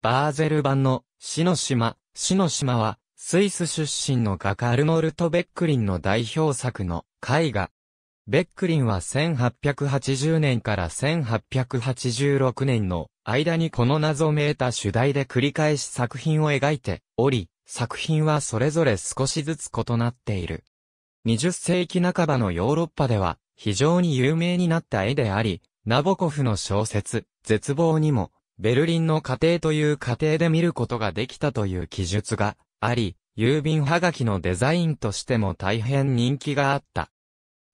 バーゼル版の死の島、死の島は、スイス出身の画家アルノルト・ベックリンの代表作の絵画。ベックリンは1880年から1886年の間にこの謎めいた主題で繰り返し作品を描いており、作品はそれぞれ少しずつ異なっている。20世紀半ばのヨーロッパでは非常に有名になった絵であり、ナボコフの小説、絶望にもベルリンの家庭という家庭で見ることができたという記述があり、郵便はがきのデザインとしても大変人気があった。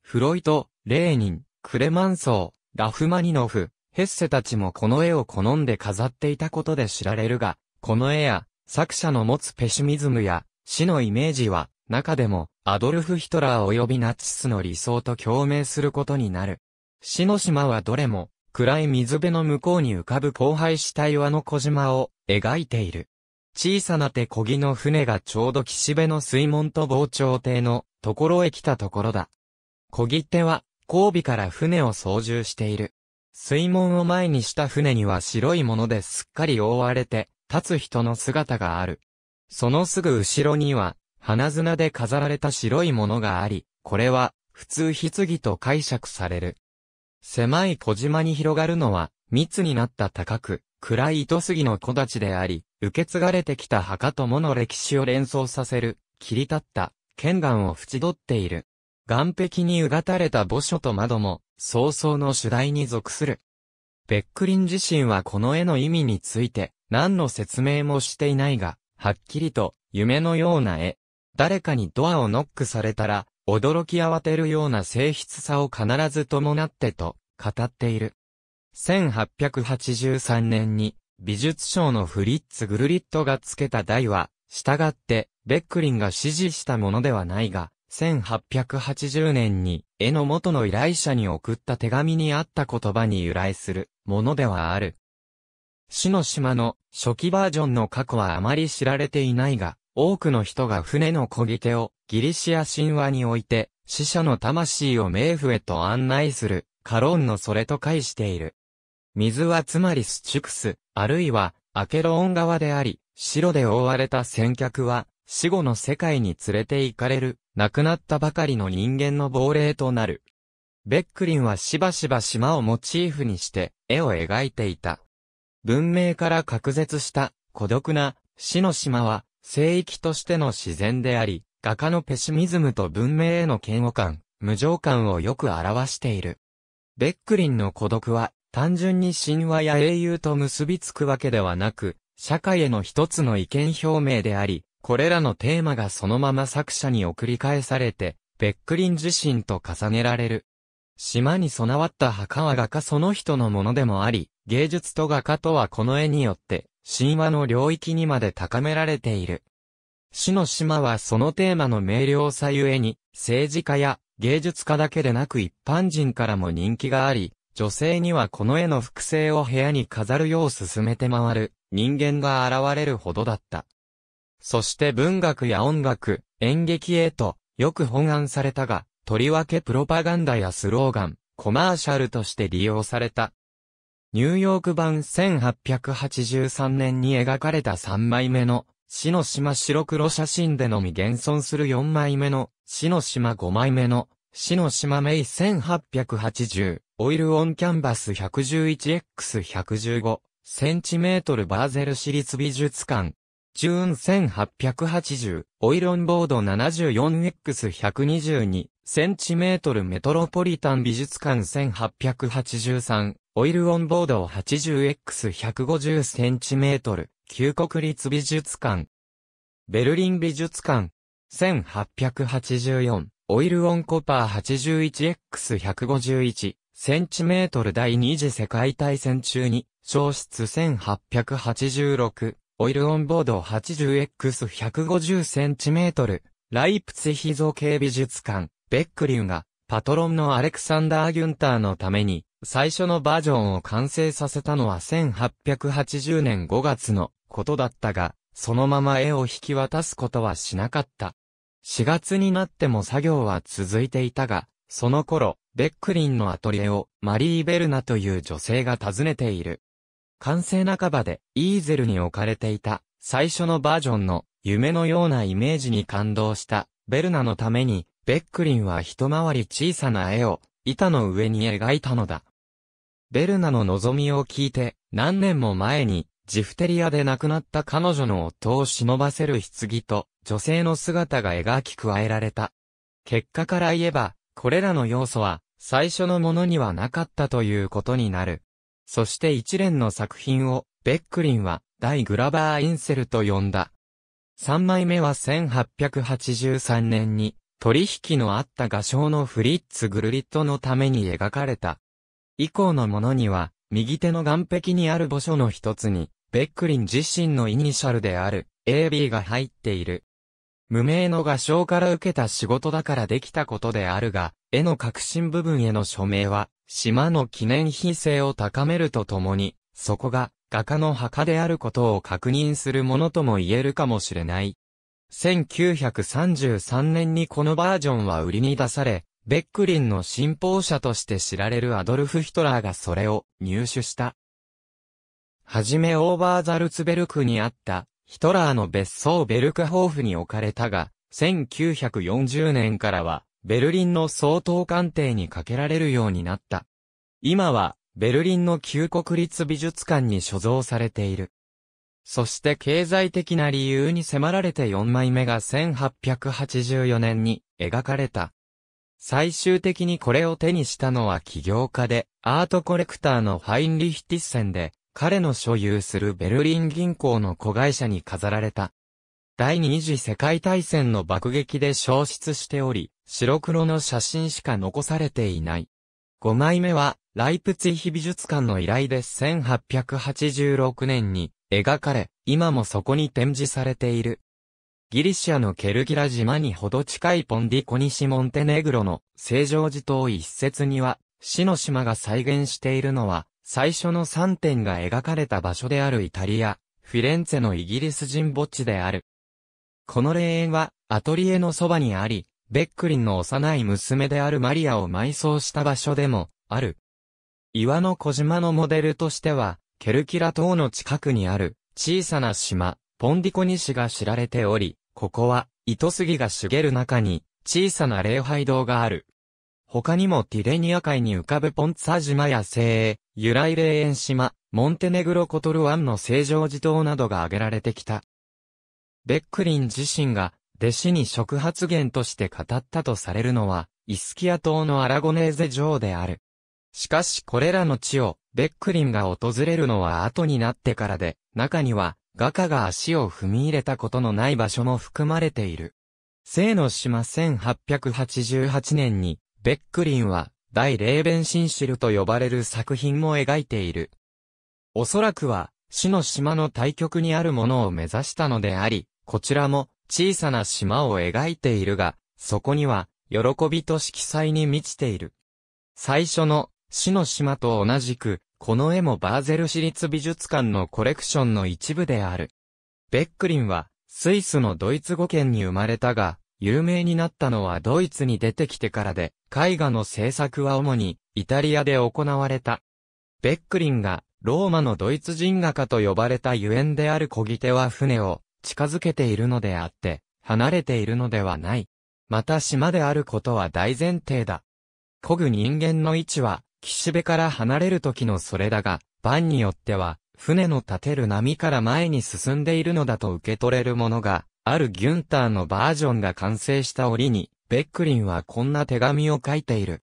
フロイト、レーニン、クレマンソー、ラフマニノフ、ヘッセたちもこの絵を好んで飾っていたことで知られるが、この絵や作者の持つペシミズムや死のイメージは中でもアドルフ・ヒトラー及びナチスの理想と共鳴することになる。死の島はどれも暗い水辺の向こうに浮かぶ荒廃した岩の小島を描いている。小さな手漕ぎの船がちょうど岸辺の水門と防潮堤のところへ来たところだ。漕ぎ手は後尾から船を操縦している。水門を前にした船には白いものですっかり覆われて立つ人の姿がある。そのすぐ後ろには花綱で飾られた白いものがあり、これは普通棺と解釈される。狭い小島に広がるのは、密になった高く、暗い糸杉の木立であり、受け継がれてきた墓ともの歴史を連想させる、切り立った、剣岩を縁取っている。岩壁にうがたれた墓所と窓も、早々の主題に属する。ベックリン自身はこの絵の意味について、何の説明もしていないが、はっきりと、夢のような絵。誰かにドアをノックされたら、驚き慌てるような性質さを必ず伴ってと語っている。1883年に美術賞のフリッツ・グルリットが付けた題は、従ってベックリンが指示したものではないが、1880年に絵の元の依頼者に送った手紙にあった言葉に由来するものではある。死の島の初期バージョンの過去はあまり知られていないが、多くの人が船の漕ぎ手をギリシア神話において、死者の魂を冥府へと案内する、カロンのそれと解している。水はつまりスチュクス、あるいは、アケロン川であり、白で覆われた先客は、死後の世界に連れて行かれる、亡くなったばかりの人間の亡霊となる。ベックリンはしばしば島をモチーフにして、絵を描いていた。文明から隔絶した、孤独な、死の島は、聖域としての自然であり、画家のペシミズムと文明への嫌悪感、無常感をよく表している。ベックリンの孤独は、単純に神話や英雄と結びつくわけではなく、社会への一つの意見表明であり、これらのテーマがそのまま作者に送り返されて、ベックリン自身と重ねられる。島に備わった墓は画家その人のものでもあり、芸術と画家とはこの絵によって、神話の領域にまで高められている。死の島はそのテーマの明瞭さゆえに、政治家や芸術家だけでなく一般人からも人気があり、女性にはこの絵の複製を部屋に飾るよう進めて回る人間が現れるほどだった。そして文学や音楽、演劇へとよく本案されたが、とりわけプロパガンダやスローガン、コマーシャルとして利用された。ニューヨーク版1883年に描かれた3枚目の死の島白黒写真でのみ現存する4枚目の、死の島5枚目の、死の島名1880、オイルオンキャンバス 111X115、センチメートルバーゼル市立美術館。ジューン1880、オイルオンボード 74X122、センチメートルメトロポリタン美術館1883、オイルオンボード 80X150 センチメートル、旧国立美術館。ベルリン美術館。1884、オイルオンコパー 81X151 センチメートル第二次世界大戦中に、消失1886、オイルオンボード 80X150 センチメートル、ライプツヒ造形美術館、ベックリューが、パトロンのアレクサンダー・ギュンターのために、最初のバージョンを完成させたのは1880年5月のことだったが、そのまま絵を引き渡すことはしなかった。4月になっても作業は続いていたが、その頃、ベックリンのアトリエをマリー・ベルナという女性が訪ねている。完成半ばでイーゼルに置かれていた最初のバージョンの夢のようなイメージに感動したベルナのためにベックリンは一回り小さな絵を板の上に描いたのだ。ベルナの望みを聞いて、何年も前に、ジフテリアで亡くなった彼女の夫を忍ばせる棺と、女性の姿が描き加えられた。結果から言えば、これらの要素は、最初のものにはなかったということになる。そして一連の作品を、ベックリンは、大グラバーインセルと呼んだ。三枚目は1883年に、取引のあった画商のフリッツ・グルリットのために描かれた。以降のものには、右手の岸壁にある墓所の一つに、ベックリン自身のイニシャルである AB が入っている。無名の画商から受けた仕事だからできたことであるが、絵の核心部分への署名は、島の記念品性を高めるとともに、そこが画家の墓であることを確認するものとも言えるかもしれない。1933年にこのバージョンは売りに出され、ベックリンの信奉者として知られるアドルフ・ヒトラーがそれを入手した。はじめオーバーザルツベルクにあったヒトラーの別荘ベルクホーフに置かれたが、1940年からはベルリンの総統官邸にかけられるようになった。今はベルリンの旧国立美術館に所蔵されている。そして経済的な理由に迫られて4枚目が1884年に描かれた最終的にこれを手にしたのは起業家で、アートコレクターのファインリヒティッセンで、彼の所有するベルリン銀行の子会社に飾られた。第二次世界大戦の爆撃で消失しており、白黒の写真しか残されていない。5枚目は、ライプツィヒ美術館の依頼で1886年に描かれ、今もそこに展示されている。ギリシャのケルギラ島にほど近いポンディコニシモンテネグロの正常寺島一節には、死の島が再現しているのは、最初の3点が描かれた場所であるイタリア、フィレンツェのイギリス人墓地である。この霊園は、アトリエのそばにあり、ベックリンの幼い娘であるマリアを埋葬した場所でも、ある。岩の小島のモデルとしては、ケルキラ島の近くにある、小さな島、ポンディコニシが知られており、ここは、糸杉が茂る中に、小さな礼拝堂がある。他にもティレニア海に浮かぶポンツァ島や聖由来霊園島、モンテネグロコトル湾の正常寺島などが挙げられてきた。ベックリン自身が、弟子に触発言として語ったとされるのは、イスキア島のアラゴネーゼ城である。しかしこれらの地を、ベックリンが訪れるのは後になってからで、中には、画家が足を踏み入れたことのない場所も含まれている。聖の島1888年に、ベックリンは、大レーベンシンシルと呼ばれる作品も描いている。おそらくは、死の島の対極にあるものを目指したのであり、こちらも小さな島を描いているが、そこには、喜びと色彩に満ちている。最初の死の島と同じく、この絵もバーゼル市立美術館のコレクションの一部である。ベックリンは、スイスのドイツ語圏に生まれたが、有名になったのはドイツに出てきてからで、絵画の制作は主にイタリアで行われた。ベックリンがローマのドイツ人画家と呼ばれたゆえんである小ぎ手は船を近づけているのであって、離れているのではない。また島であることは大前提だ。こぐ人間の位置は岸辺から離れる時のそれだが、番によっては、船の立てる波から前に進んでいるのだと受け取れるものが、あるギュンターのバージョンが完成した折に、ベックリンはこんな手紙を書いている。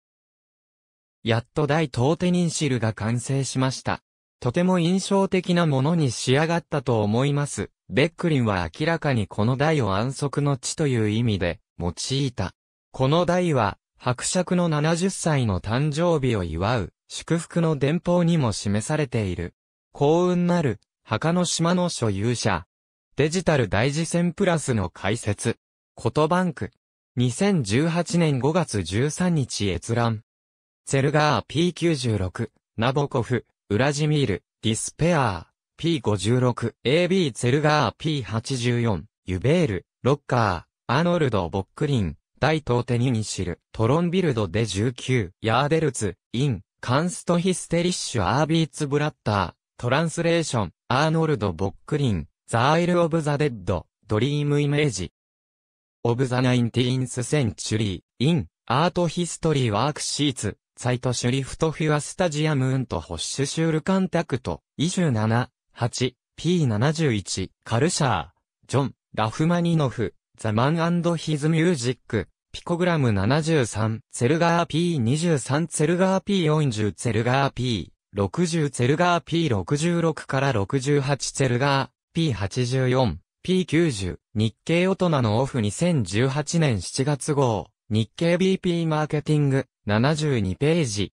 やっと大トーテニンシルが完成しました。とても印象的なものに仕上がったと思います。ベックリンは明らかにこの台を安息の地という意味で用いた。この台は伯爵の70歳の誕生日を祝う、祝福の電報にも示されている。幸運なる、墓の島の所有者。デジタル大事戦プラスの解説。ことバンク。2018年5月13日閲覧。ゼルガー P96、ナボコフ、ウラジミール、ディスペアー、P56、AB ゼルガー P84、ユベール、ロッカー、アーノルド・ボックリン、大東テニニシル、トロンビルドで19、ヤーデルツ、イン、カンストヒステリッシュアービーツブラッター、トランスレーション、アーノルド・ボックリン、ザーイル・オブ・ザ・デッド、ドリーム・イメージ。オブ・ザ・ナインティーンス・センチュリー、イン、アート・ヒストリー・ワークシーツ、サイト・シュリフト・フィア・スタジアム・ンとホッシュ・シュール・カンタクト、27、8、P71、カルシャー、ジョン、ラフマニノフ、The Man and His Music、ピコグラム73、ツェルガー P23、ツェルガー P40、ツェルガー P60、ツェルガー P66 から68、ツェルガー P84、P90、日経大人のオフ2018年7月号、日経 BP マーケティング、72ページ。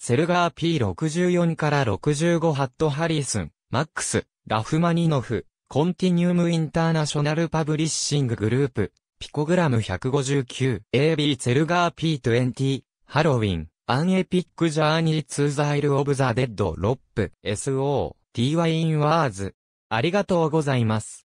ツェルガー P64 から65ハットハリースン、マックス、ラフマニノフ、コンティニウムインターナショナルパブリッシンググループ、ピコグラム 159AB ツェルガー P20、ハロウィン、アンエピックジャーニーツーザイルオブザデッドロップ、SO、TY インワーズ。ありがとうございます。